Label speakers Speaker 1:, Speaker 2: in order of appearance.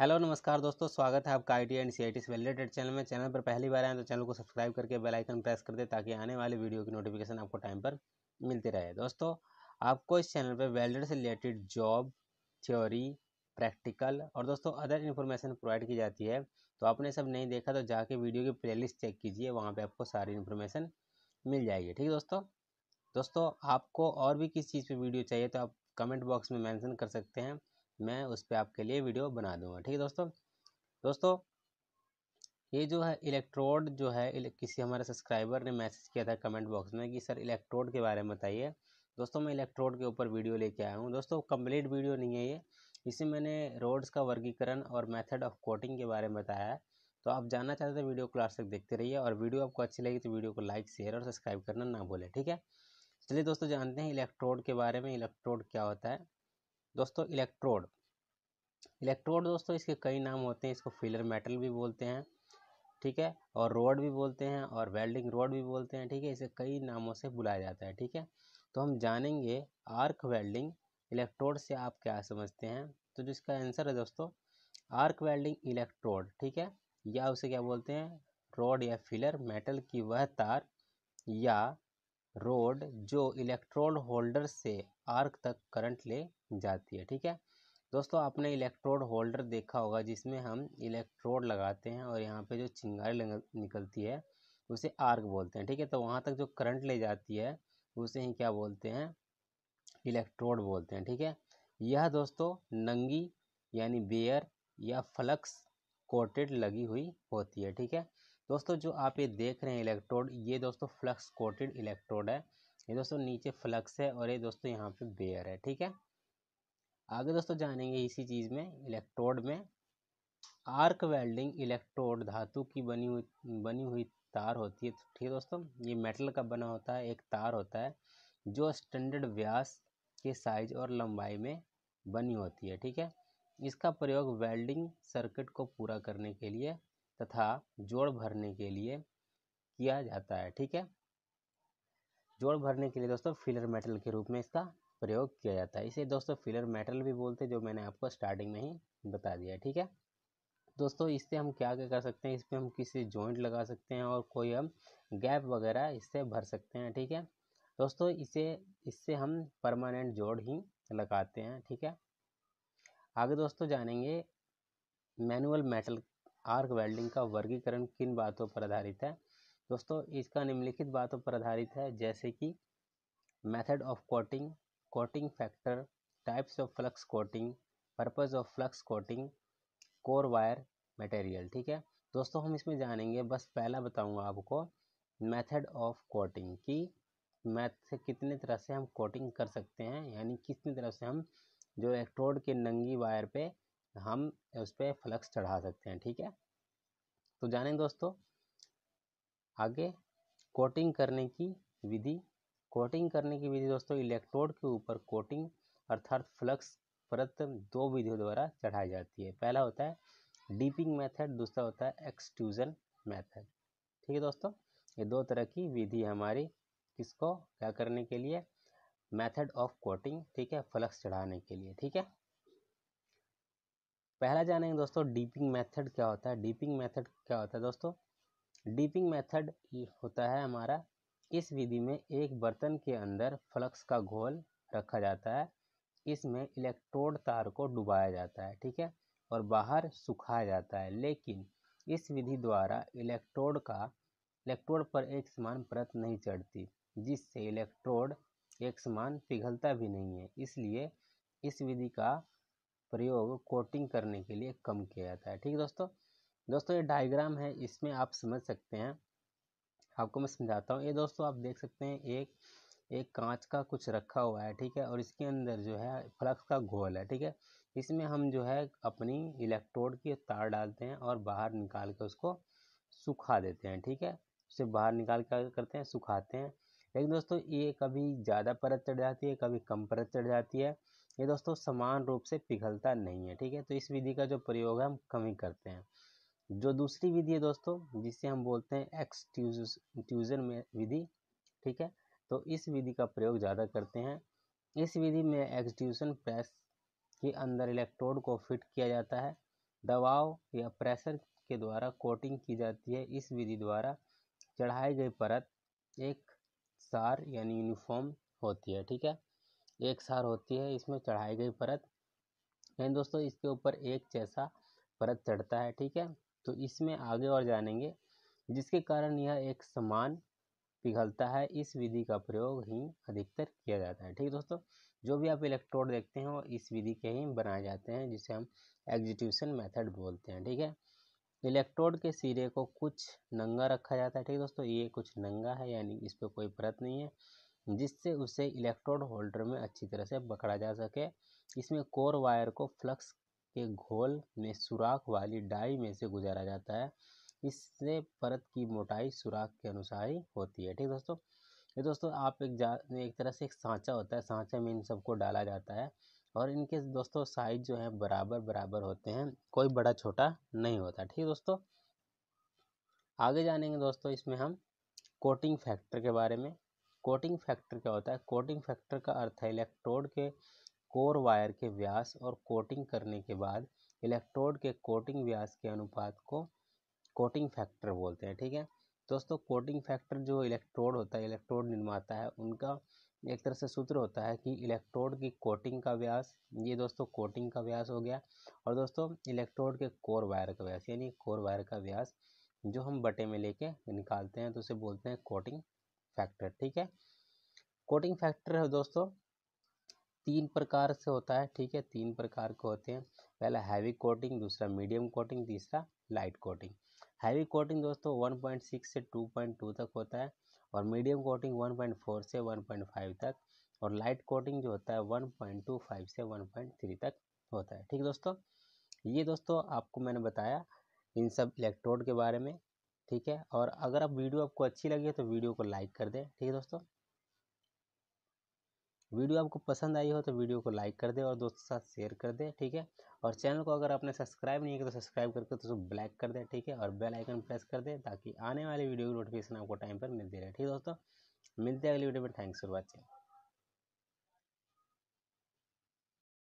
Speaker 1: hello नमस्कार दोस्तों स्वागत है आपका I T and C I T validated channel में चैनल पर पहली बार आए तो चैनल को सब्सक्राइब करके बेल आइकन प्रेस कर दे ताकि आने वाले वीडियो की नोटिफिकेशन आपको टाइम पर मिलती रहे दोस्तों आपको इस चैनल पर वेल्डेड से रिलेटेड जॉब थ्योरी प्रैक्टिकल और दोस्तों अदर इन्फॉर्मेशन प्रोवाइड की जाती है तो आपने सब नहीं देखा तो जाके वीडियो की प्ले चेक कीजिए वहाँ पर आपको सारी इन्फॉर्मेशन मिल जाएगी ठीक है दोस्तों दोस्तों आपको और भी किस चीज़ पर वीडियो चाहिए तो आप कमेंट बॉक्स में मैंसन कर सकते हैं मैं उस पर आपके लिए वीडियो बना दूंगा ठीक है दोस्तों दोस्तों ये जो है इलेक्ट्रोड जो है किसी हमारे सब्सक्राइबर ने मैसेज किया था कमेंट बॉक्स में कि सर इलेक्ट्रोड के बारे में बताइए दोस्तों मैं इलेक्ट्रोड के ऊपर वीडियो लेके आया हूँ दोस्तों कम्प्लीट वीडियो नहीं है ये इसे मैंने रोड्स का वर्गीकरण और मेथड ऑफ कोटिंग के बारे में बताया है तो आप जानना चाहते थे वीडियो को लास्ट तक देखते रहिए और वीडियो आपको अच्छी लगी तो वीडियो को लाइक शेयर और सब्सक्राइब करना ना भूलें ठीक है चलिए दोस्तों जानते हैं इलेक्ट्रोड के बारे में इलेक्ट्रोड क्या होता है दोस्तों इलेक्ट्रोड इलेक्ट्रोड दोस्तों इसके कई नाम होते हैं इसको फिलर मेटल भी बोलते हैं ठीक है और रोड भी बोलते हैं और वेल्डिंग रोड भी बोलते हैं ठीक है इसे कई नामों से बुलाया जाता है ठीक है तो हम जानेंगे आर्क वेल्डिंग इलेक्ट्रोड से आप क्या समझते हैं तो जिसका आंसर है दोस्तों आर्क वेल्डिंग इलेक्ट्रोड ठीक है या उसे क्या बोलते हैं रोड या फिलर मेटल की वह तार या रोड जो इलेक्ट्रोड होल्डर से आर्क तक करंट ले जाती है ठीक है दोस्तों आपने इलेक्ट्रोड होल्डर देखा होगा जिसमें हम इलेक्ट्रोड लगाते हैं और यहाँ पे जो चिंगारी निकलती है उसे आर्क बोलते हैं ठीक है तो वहाँ तक जो करंट ले जाती है उसे ही क्या बोलते हैं इलेक्ट्रोड बोलते हैं ठीक है यह दोस्तों नंगी यानी बेयर या फ्लक्स कोटेड लगी हुई होती है ठीक है दोस्तों जो आप ये देख रहे हैं इलेक्ट्रोड ये दोस्तों फ्लक्स कोटेड इलेक्ट्रोड है ये दोस्तों नीचे फ्लक्स है और ये दोस्तों यहाँ पे बेयर है ठीक है आगे दोस्तों जानेंगे इसी चीज़ में इलेक्ट्रोड में आर्क वेल्डिंग इलेक्ट्रोड धातु की बनी हुई बनी हुई तार होती है ठीक है दोस्तों ये मेटल का बना होता है एक तार होता है जो स्टैंडर्ड व्यास के साइज और लंबाई में बनी होती है ठीक है इसका प्रयोग वेल्डिंग सर्किट को पूरा करने के लिए तथा जोड़ भरने के लिए किया जाता है ठीक है जोड़ भरने के लिए दोस्तों फिलर मेटल के रूप में इसका प्रयोग किया जाता है इसे दोस्तों फिलर मेटल भी बोलते हैं जो मैंने आपको स्टार्टिंग में ही बता दिया ठीक है दोस्तों इससे हम क्या क्या कर सकते हैं इस पर हम किसी जॉइंट लगा सकते हैं और कोई हम गैप वगैरह इससे भर सकते हैं ठीक है दोस्तों इसे इससे हम परमानेंट जोड़ ही लगाते हैं ठीक है आगे दोस्तों जानेंगे मैनुअल मेटल आर्क वेल्डिंग का वर्गीकरण किन बातों पर आधारित है दोस्तों इसका निम्नलिखित बातों पर आधारित है जैसे कि method of coating coating factor types of flux coating purpose of flux coating core wire material ठीक है दोस्तों हम इसमें जानेंगे बस पहला बताऊंगा आपको मेथड ऑफ कोटिंग की मैथ कितने तरह से हम कोटिंग कर सकते हैं यानी कितनी तरह से हम जो इलेक्ट्रोड के नंगी वायर पे हम उस पर फ्लक्स चढ़ा सकते हैं ठीक है तो जाने दोस्तों आगे कोटिंग करने की विधि कोटिंग करने की विधि दोस्तों इलेक्ट्रोड के ऊपर कोटिंग अर्थात फ्लक्स परत दो विधियों द्वारा चढ़ाई जाती है पहला होता है डीपिंग मेथड दूसरा होता है एक्सट्यूजन मेथड ठीक है दोस्तों ये दो तरह की विधि हमारी किसको क्या करने के लिए मेथड ऑफ कोटिंग ठीक है फ्लक्स चढ़ाने के लिए ठीक है पहला जानेंगे दोस्तों डीपिंग मेथड क्या होता है डीपिंग मेथड क्या होता है दोस्तों डीपिंग मेथड होता है हमारा इस विधि में एक बर्तन के अंदर फ्लक्स का घोल रखा जाता है इसमें इलेक्ट्रोड तार को डुबाया जाता है ठीक है और बाहर सुखाया जाता है लेकिन इस विधि द्वारा इलेक्ट्रोड का इलेक्ट्रोड पर एक समान परत नहीं चढ़ती जिससे इलेक्ट्रोड एक समान पिघलता भी नहीं है इसलिए इस विधि का प्रयोग कोटिंग करने के लिए कम किया जाता है ठीक है दोस्तों दोस्तों ये डायग्राम है इसमें आप समझ सकते हैं आपको मैं समझाता हूँ ये दोस्तों आप देख सकते हैं एक एक कांच का कुछ रखा हुआ है ठीक है और इसके अंदर जो है फ्लक्स का घोल है ठीक है इसमें हम जो है अपनी इलेक्ट्रोड की तार डालते हैं और बाहर निकाल के उसको सुखा देते हैं ठीक है उसे बाहर निकाल कर करते हैं सुखाते हैं लेकिन दोस्तों ये कभी ज़्यादा परत चढ़ जाती है कभी कम परत चढ़ जाती है ये दोस्तों समान रूप से पिघलता नहीं है ठीक है तो इस विधि का जो प्रयोग है हम कम ही करते हैं जो दूसरी विधि है दोस्तों जिसे हम बोलते हैं एक्स ट्यूजन में विधि ठीक है तो इस विधि का प्रयोग ज़्यादा करते हैं इस विधि में एक्सट्यूशन प्रेस के अंदर इलेक्ट्रोड को फिट किया जाता है दबाव या प्रेशर के द्वारा कोटिंग की जाती है इस विधि द्वारा चढ़ाई गई परत एक सार यानी यूनिफॉर्म होती है ठीक है एक सार होती है इसमें चढ़ाई गई परत यानी दोस्तों इसके ऊपर एक जैसा परत चढ़ता है ठीक है तो इसमें आगे और जानेंगे जिसके कारण यह एक समान पिघलता है इस विधि का प्रयोग ही अधिकतर किया जाता है ठीक है दोस्तों जो भी आप इलेक्ट्रोड देखते हैं वो इस विधि के ही बनाए जाते हैं जिसे हम एग्जीक्यूशन मेथड बोलते हैं ठीक है इलेक्ट्रोड के सिरे को कुछ नंगा रखा जाता है ठीक है दोस्तों ये कुछ नंगा है यानी इस पर कोई परत नहीं है जिससे उसे इलेक्ट्रोड होल्डर में अच्छी तरह से पकड़ा जा सके इसमें कोर वायर को फ्लक्स के घोल में सुराख वाली डाई में से गुजारा जाता है इससे परत की मोटाई सुराख के अनुसार ही होती है ठीक है दोस्तों ये दोस्तों आप एक जा एक तरह से एक सांचा होता है सांचा में इन सबको डाला जाता है और इनके दोस्तों साइज जो है बराबर बराबर होते हैं कोई बड़ा छोटा नहीं होता ठीक है दोस्तों आगे जानेंगे दोस्तों इसमें हम कोटिंग फैक्टर के बारे में कोटिंग फैक्टर क्या होता है कोटिंग फैक्टर का अर्थ है इलेक्ट्रोड के कोर वायर के व्यास और कोटिंग करने के बाद इलेक्ट्रोड के कोटिंग व्यास के अनुपात को कोटिंग फैक्टर बोलते हैं ठीक है दोस्तों कोटिंग फैक्टर जो इलेक्ट्रोड होता है इलेक्ट्रोड निर्माता है उनका एक तरह से सूत्र होता है कि इलेक्ट्रोड की कोटिंग का व्यास ये दोस्तों कोटिंग का व्यास हो गया और दोस्तों इलेक्ट्रोड के कोर वायर का व्यास यानी कोर वायर का व्यास जो हम बटे में लेके निकालते हैं तो उसे बोलते हैं कोटिंग फैक्टर ठीक है कोटिंग फैक्टर है दोस्तों तीन प्रकार से होता है ठीक है तीन प्रकार के होते हैं पहला हैवी कोटिंग दूसरा मीडियम कोटिंग तीसरा लाइट कोटिंग हैवी कोटिंग दोस्तों 1.6 से 2.2 तक होता है और मीडियम कोटिंग 1.4 से 1.5 तक और लाइट कोटिंग जो होता है 1.25 से 1.3 तक होता है ठीक दोस्तों ये दोस्तों आपको मैंने बताया इन सब इलेक्ट्रोड के बारे में ठीक है और अगर आप वीडियो आपको अच्छी लगी है तो वीडियो को लाइक कर दें ठीक है दोस्तों वीडियो आपको पसंद आई हो तो वीडियो को लाइक कर दें और दोस्तों साथ शेयर कर दें ठीक है और चैनल को अगर आपने सब्सक्राइब नहीं किया तो सब्सक्राइब करके तो ब्लैक कर दें ठीक है और बेल आइकन प्रेस कर दें ताकि आने वाली वीडियो की नोटिफिकेशन आपको टाइम पर मिलती रहे ठीक है दोस्तों मिलते हैं अगली वीडियो में थैंक्स फॉर वॉचिंग